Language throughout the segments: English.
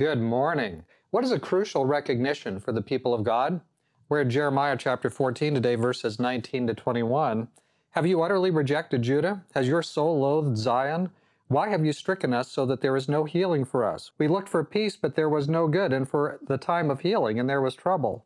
Good morning. What is a crucial recognition for the people of God? We're in Jeremiah chapter 14 today, verses 19 to 21. Have you utterly rejected Judah? Has your soul loathed Zion? Why have you stricken us so that there is no healing for us? We looked for peace, but there was no good, and for the time of healing, and there was trouble.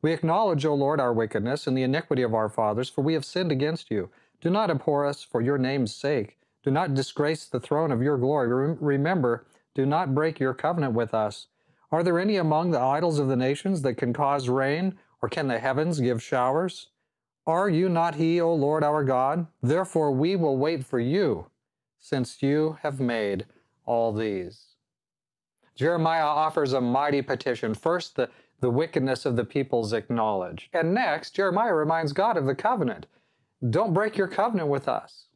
We acknowledge, O Lord, our wickedness and the iniquity of our fathers, for we have sinned against you. Do not abhor us for your name's sake. Do not disgrace the throne of your glory. Remember, do not break your covenant with us. Are there any among the idols of the nations that can cause rain, or can the heavens give showers? Are you not he, O Lord our God? Therefore we will wait for you, since you have made all these. Jeremiah offers a mighty petition. First, the, the wickedness of the peoples acknowledged. And next, Jeremiah reminds God of the covenant. Don't break your covenant with us.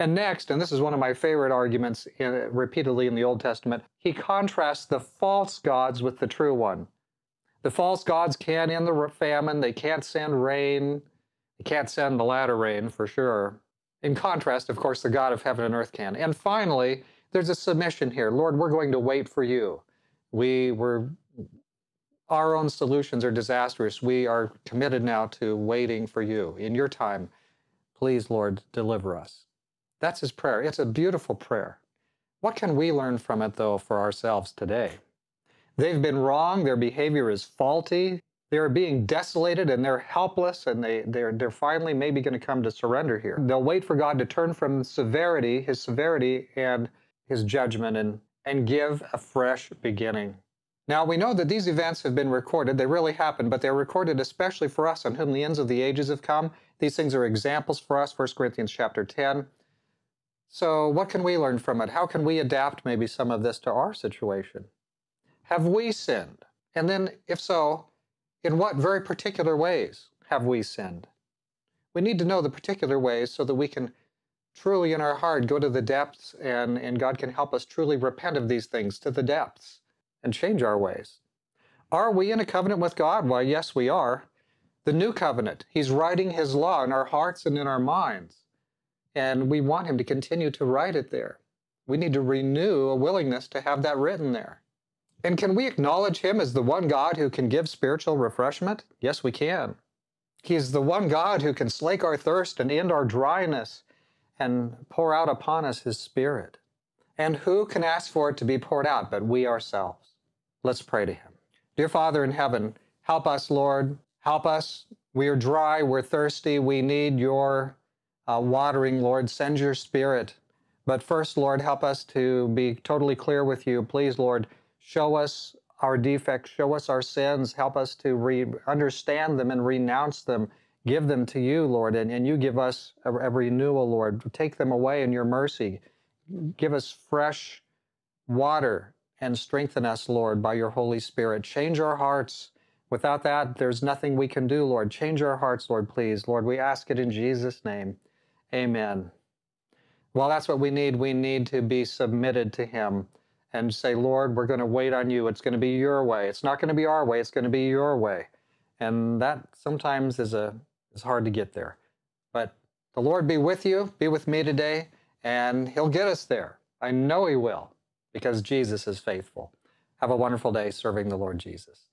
And next, and this is one of my favorite arguments in, repeatedly in the Old Testament, he contrasts the false gods with the true one. The false gods can't end the famine, they can't send rain, they can't send the latter rain for sure. In contrast, of course, the God of heaven and earth can. And finally, there's a submission here Lord, we're going to wait for you. We were, our own solutions are disastrous. We are committed now to waiting for you in your time. Please, Lord, deliver us. That's his prayer. It's a beautiful prayer. What can we learn from it, though, for ourselves today? They've been wrong. Their behavior is faulty. They are being desolated and they're helpless and they, they're, they're finally maybe going to come to surrender here. They'll wait for God to turn from severity, his severity, and his judgment and, and give a fresh beginning. Now, we know that these events have been recorded. They really happened, but they're recorded especially for us on whom the ends of the ages have come. These things are examples for us, 1 Corinthians chapter 10. So, what can we learn from it? How can we adapt maybe some of this to our situation? Have we sinned? And then, if so, in what very particular ways have we sinned? We need to know the particular ways so that we can truly, in our heart, go to the depths and, and God can help us truly repent of these things to the depths and change our ways. Are we in a covenant with God? Why, yes, we are. The new covenant, He's writing His law in our hearts and in our minds. And we want Him to continue to write it there. We need to renew a willingness to have that written there. And can we acknowledge Him as the one God who can give spiritual refreshment? Yes, we can. He is the one God who can slake our thirst and end our dryness and pour out upon us His Spirit. And who can ask for it to be poured out but we ourselves? Let's pray to Him. Dear Father in heaven, help us, Lord. Help us. We are dry, we're thirsty, we need your uh, watering, Lord, send your spirit. But first, Lord, help us to be totally clear with you. Please, Lord, show us our defects, show us our sins, help us to re- understand them and renounce them. Give them to you, Lord, and, and you give us a, a renewal, Lord. Take them away in your mercy. Give us fresh water and strengthen us, Lord, by your Holy Spirit. Change our hearts. Without that, there's nothing we can do, Lord. Change our hearts, Lord, please. Lord, we ask it in Jesus' name. Amen. Well, that's what we need. We need to be submitted to Him and say, Lord, we're going to wait on you. It's going to be your way. It's not going to be our way. It's going to be your way. And that sometimes is a is hard to get there. But the Lord be with you, be with me today, and He'll get us there. I know He will, because Jesus is faithful. Have a wonderful day serving the Lord Jesus.